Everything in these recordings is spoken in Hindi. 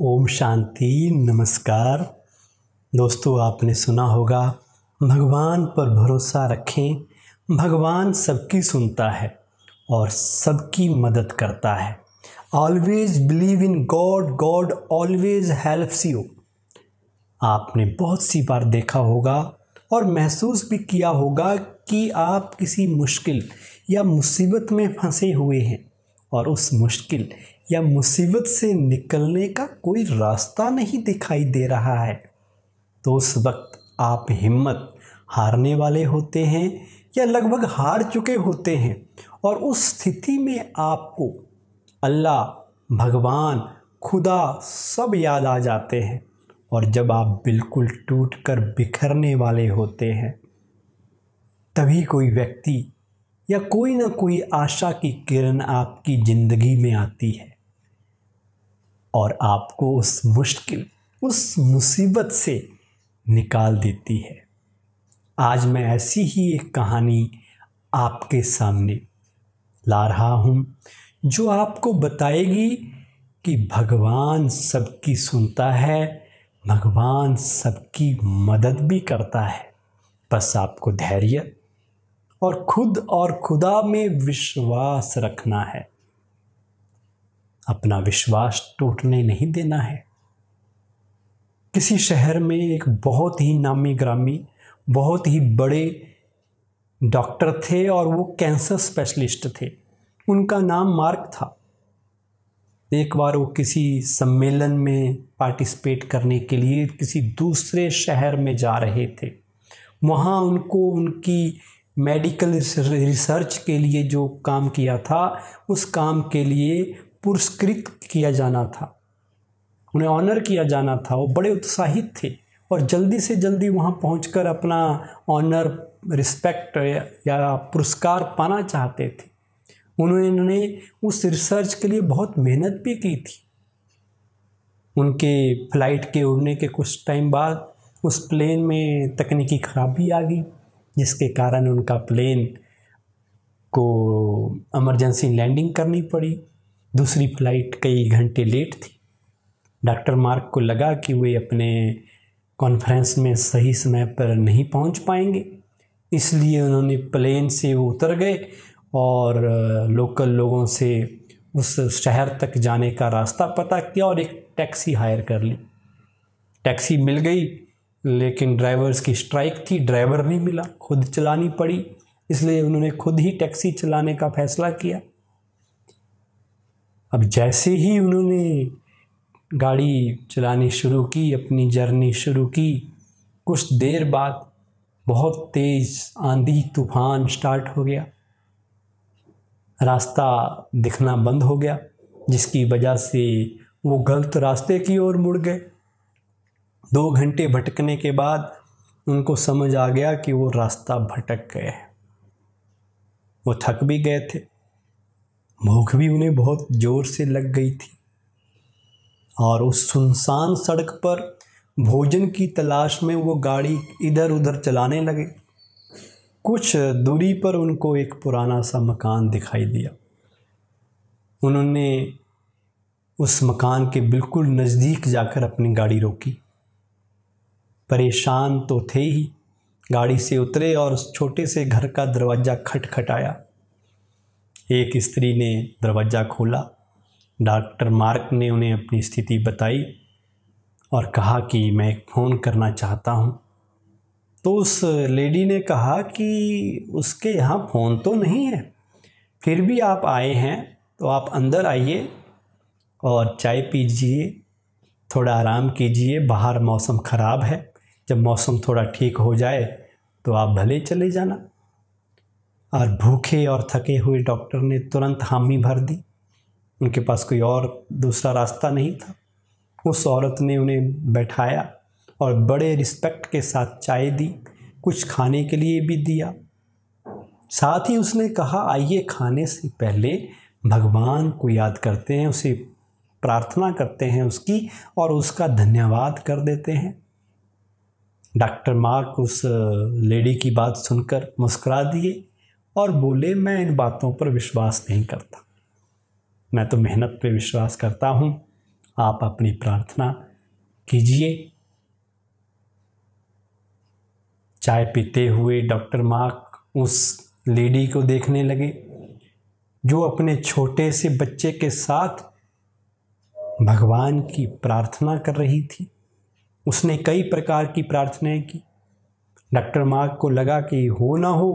ओम शांति नमस्कार दोस्तों आपने सुना होगा भगवान पर भरोसा रखें भगवान सबकी सुनता है और सबकी मदद करता है always believe in God God always helps you आपने बहुत सी बार देखा होगा और महसूस भी किया होगा कि आप किसी मुश्किल या मुसीबत में फंसे हुए हैं और उस मुश्किल या मुसीबत से निकलने का कोई रास्ता नहीं दिखाई दे रहा है तो उस वक्त आप हिम्मत हारने वाले होते हैं या लगभग हार चुके होते हैं और उस स्थिति में आपको अल्लाह भगवान खुदा सब याद आ जाते हैं और जब आप बिल्कुल टूट कर बिखरने वाले होते हैं तभी कोई व्यक्ति या कोई ना कोई आशा की किरण आपकी ज़िंदगी में आती है और आपको उस मुश्किल उस मुसीबत से निकाल देती है आज मैं ऐसी ही एक कहानी आपके सामने ला रहा हूँ जो आपको बताएगी कि भगवान सबकी सुनता है भगवान सबकी मदद भी करता है बस आपको धैर्य और खुद और खुदा में विश्वास रखना है अपना विश्वास टूटने नहीं देना है किसी शहर में एक बहुत ही नामी ग्रामी बहुत ही बड़े डॉक्टर थे और वो कैंसर स्पेशलिस्ट थे उनका नाम मार्क था एक बार वो किसी सम्मेलन में पार्टिसिपेट करने के लिए किसी दूसरे शहर में जा रहे थे वहाँ उनको उनकी मेडिकल रिसर्च के लिए जो काम किया था उस काम के लिए पुरस्कृत किया जाना था उन्हें ऑनर किया जाना था वो बड़े उत्साहित थे और जल्दी से जल्दी वहाँ पहुँच अपना ऑनर रिस्पेक्ट या पुरस्कार पाना चाहते थे उन्होंने उस रिसर्च के लिए बहुत मेहनत भी की थी उनके फ्लाइट के उड़ने के कुछ टाइम बाद उस प्लेन में तकनीकी खराबी आ गई जिसके कारण उनका प्लेन को इमरजेंसी लैंडिंग करनी पड़ी दूसरी फ्लाइट कई घंटे लेट थी डॉक्टर मार्क को लगा कि वे अपने कॉन्फ्रेंस में सही समय पर नहीं पहुंच पाएंगे इसलिए उन्होंने प्लेन से वो उतर गए और लोकल लोगों से उस शहर तक जाने का रास्ता पता किया और एक टैक्सी हायर कर ली टैक्सी मिल गई लेकिन ड्राइवर्स की स्ट्राइक थी ड्राइवर नहीं मिला खुद चलानी पड़ी इसलिए उन्होंने खुद ही टैक्सी चलाने का फैसला किया अब जैसे ही उन्होंने गाड़ी चलानी शुरू की अपनी जर्नी शुरू की कुछ देर बाद बहुत तेज़ आंधी तूफान स्टार्ट हो गया रास्ता दिखना बंद हो गया जिसकी वजह से वो गलत रास्ते की ओर मुड़ गए दो घंटे भटकने के बाद उनको समझ आ गया कि वो रास्ता भटक गए वो थक भी गए थे भूख भी उन्हें बहुत ज़ोर से लग गई थी और उस सुनसान सड़क पर भोजन की तलाश में वो गाड़ी इधर उधर चलाने लगे कुछ दूरी पर उनको एक पुराना सा मकान दिखाई दिया उन्होंने उस मकान के बिल्कुल नज़दीक जाकर अपनी गाड़ी रोकी परेशान तो थे ही गाड़ी से उतरे और उस छोटे से घर का दरवाज़ा खटखटाया एक स्त्री ने दरवाज़ा खोला डॉक्टर मार्क ने उन्हें अपनी स्थिति बताई और कहा कि मैं फ़ोन करना चाहता हूँ तो उस लेडी ने कहा कि उसके यहाँ फ़ोन तो नहीं है फिर भी आप आए हैं तो आप अंदर आइए और चाय पीजिए थोड़ा आराम कीजिए बाहर मौसम ख़राब है जब मौसम थोड़ा ठीक हो जाए तो आप भले चले जाना और भूखे और थके हुए डॉक्टर ने तुरंत हामी भर दी उनके पास कोई और दूसरा रास्ता नहीं था उस औरत ने उन्हें बैठाया और बड़े रिस्पेक्ट के साथ चाय दी कुछ खाने के लिए भी दिया साथ ही उसने कहा आइए खाने से पहले भगवान को याद करते हैं उसे प्रार्थना करते हैं उसकी और उसका धन्यवाद कर देते हैं डॉक्टर मार्क उस लेडी की बात सुनकर मुस्करा दिए और बोले मैं इन बातों पर विश्वास नहीं करता मैं तो मेहनत पे विश्वास करता हूँ आप अपनी प्रार्थना कीजिए चाय पीते हुए डॉक्टर मार्क उस लेडी को देखने लगे जो अपने छोटे से बच्चे के साथ भगवान की प्रार्थना कर रही थी उसने कई प्रकार की प्रार्थनाएं की डॉक्टर मार्क को लगा कि हो ना हो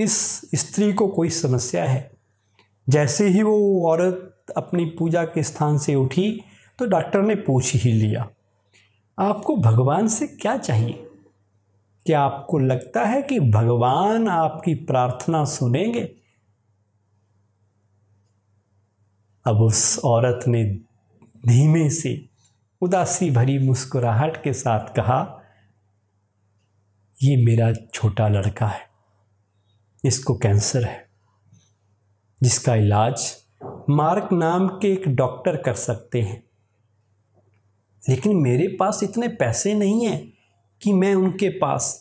इस स्त्री को कोई समस्या है जैसे ही वो औरत अपनी पूजा के स्थान से उठी तो डॉक्टर ने पूछ ही लिया आपको भगवान से क्या चाहिए क्या आपको लगता है कि भगवान आपकी प्रार्थना सुनेंगे अब उस औरत ने धीमे से उदासी भरी मुस्कुराहट के साथ कहा ये मेरा छोटा लड़का है इसको कैंसर है जिसका इलाज मार्क नाम के एक डॉक्टर कर सकते हैं लेकिन मेरे पास इतने पैसे नहीं हैं कि मैं उनके पास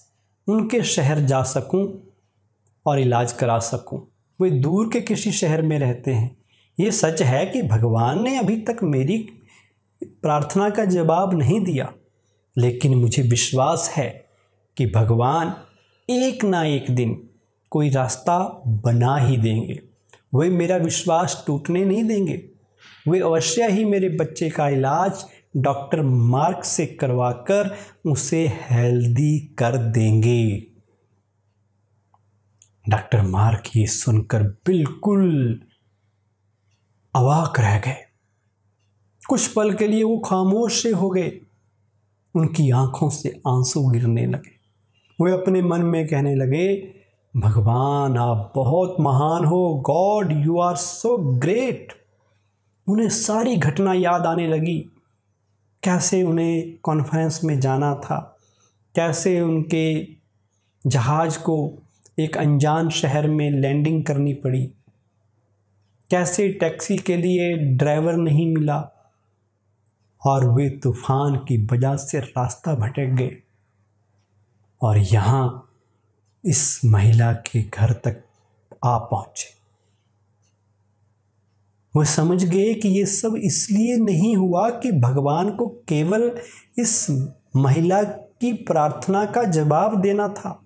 उनके शहर जा सकूं और इलाज करा सकूं वे दूर के किसी शहर में रहते हैं ये सच है कि भगवान ने अभी तक मेरी प्रार्थना का जवाब नहीं दिया लेकिन मुझे विश्वास है कि भगवान एक ना एक दिन कोई रास्ता बना ही देंगे वे मेरा विश्वास टूटने नहीं देंगे वे अवश्य ही मेरे बच्चे का इलाज डॉक्टर मार्क से करवाकर उसे हेल्दी कर देंगे डॉक्टर मार्क ये सुनकर बिल्कुल अवाक रह गए कुछ पल के लिए वो खामोश से हो गए उनकी आंखों से आंसू गिरने लगे वे अपने मन में कहने लगे भगवान आप बहुत महान हो God you are so great उन्हें सारी घटना याद आने लगी कैसे उन्हें कॉन्फ्रेंस में जाना था कैसे उनके जहाज़ को एक अनजान शहर में लैंडिंग करनी पड़ी कैसे टैक्सी के लिए ड्राइवर नहीं मिला और वे तूफ़ान की वजह से रास्ता भटक गए और यहाँ इस महिला के घर तक आ पहुंचे वह समझ गए कि ये सब इसलिए नहीं हुआ कि भगवान को केवल इस महिला की प्रार्थना का जवाब देना था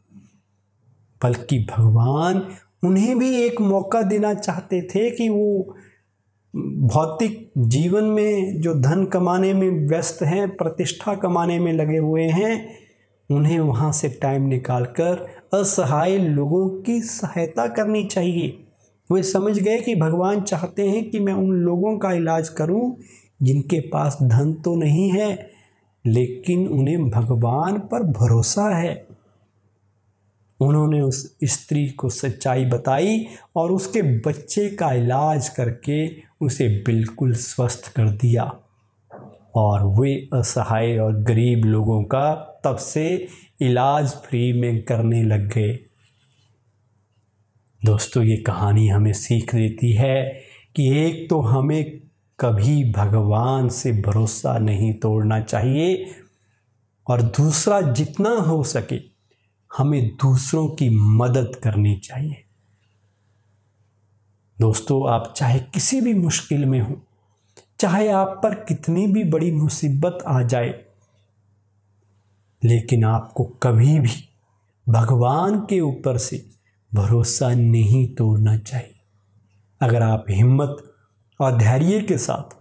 बल्कि भगवान उन्हें भी एक मौका देना चाहते थे कि वो भौतिक जीवन में जो धन कमाने में व्यस्त हैं प्रतिष्ठा कमाने में लगे हुए हैं उन्हें वहाँ से टाइम निकाल कर असहाय लोगों की सहायता करनी चाहिए वे समझ गए कि भगवान चाहते हैं कि मैं उन लोगों का इलाज करूं जिनके पास धन तो नहीं है लेकिन उन्हें भगवान पर भरोसा है उन्होंने उस स्त्री को सच्चाई बताई और उसके बच्चे का इलाज करके उसे बिल्कुल स्वस्थ कर दिया और वे असहाय और गरीब लोगों का तब से इलाज फ्री में करने लग गए दोस्तों ये कहानी हमें सीख देती है कि एक तो हमें कभी भगवान से भरोसा नहीं तोड़ना चाहिए और दूसरा जितना हो सके हमें दूसरों की मदद करनी चाहिए दोस्तों आप चाहे किसी भी मुश्किल में हों चाहे आप पर कितनी भी बड़ी मुसीबत आ जाए लेकिन आपको कभी भी भगवान के ऊपर से भरोसा नहीं तोड़ना चाहिए अगर आप हिम्मत और धैर्य के साथ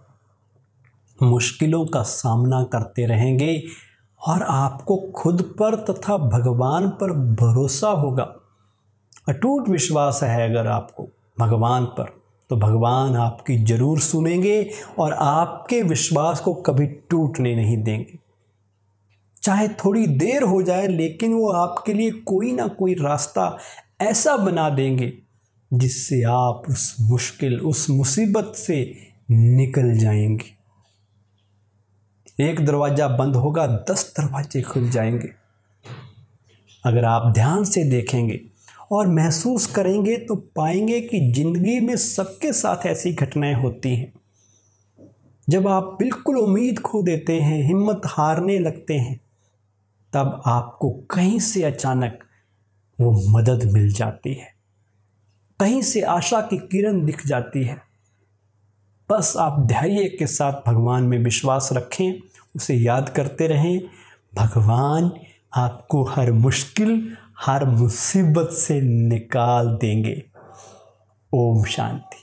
मुश्किलों का सामना करते रहेंगे और आपको खुद पर तथा भगवान पर भरोसा होगा अटूट विश्वास है अगर आपको भगवान पर तो भगवान आपकी ज़रूर सुनेंगे और आपके विश्वास को कभी टूटने नहीं देंगे चाहे थोड़ी देर हो जाए लेकिन वो आपके लिए कोई ना कोई रास्ता ऐसा बना देंगे जिससे आप उस मुश्किल उस मुसीबत से निकल जाएंगे एक दरवाज़ा बंद होगा दस दरवाजे खुल जाएंगे अगर आप ध्यान से देखेंगे और महसूस करेंगे तो पाएंगे कि ज़िंदगी में सबके साथ ऐसी घटनाएं होती हैं जब आप बिल्कुल उम्मीद खो देते हैं हिम्मत हारने लगते हैं तब आपको कहीं से अचानक वो मदद मिल जाती है कहीं से आशा की किरण दिख जाती है बस आप धैर्य के साथ भगवान में विश्वास रखें उसे याद करते रहें भगवान आपको हर मुश्किल हर मुसीबत से निकाल देंगे ओम शांति